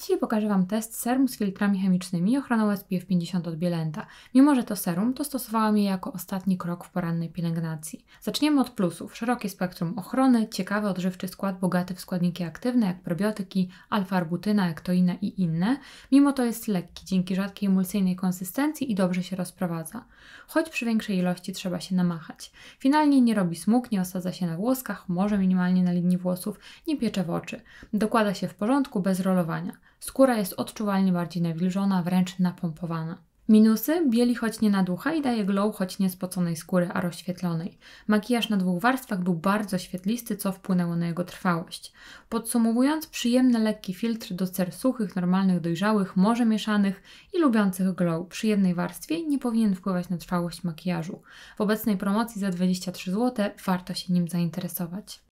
Dzisiaj pokażę Wam test serum z filtrami chemicznymi i ochroną SPF 50 od Bielęta. Mimo, że to serum, to stosowałam je jako ostatni krok w porannej pielęgnacji. Zaczniemy od plusów. Szerokie spektrum ochrony, ciekawy, odżywczy skład, bogaty w składniki aktywne jak probiotyki, alfa-arbutyna, ektoina i inne. Mimo to jest lekki, dzięki rzadkiej emulsyjnej konsystencji i dobrze się rozprowadza. Choć przy większej ilości trzeba się namachać. Finalnie nie robi smug, nie osadza się na włoskach, może minimalnie na linii włosów, nie piecze w oczy. Dokłada się w porządku, bez rolowania. Skóra jest odczuwalnie bardziej nawilżona, wręcz napompowana. Minusy: bieli choć nie ducha i daje glow choć nie spoconej skóry, a rozświetlonej. Makijaż na dwóch warstwach był bardzo świetlisty, co wpłynęło na jego trwałość. Podsumowując, przyjemny lekki filtr do cer suchych, normalnych, dojrzałych, może mieszanych i lubiących glow przy jednej warstwie nie powinien wpływać na trwałość makijażu. W obecnej promocji za 23 zł warto się nim zainteresować.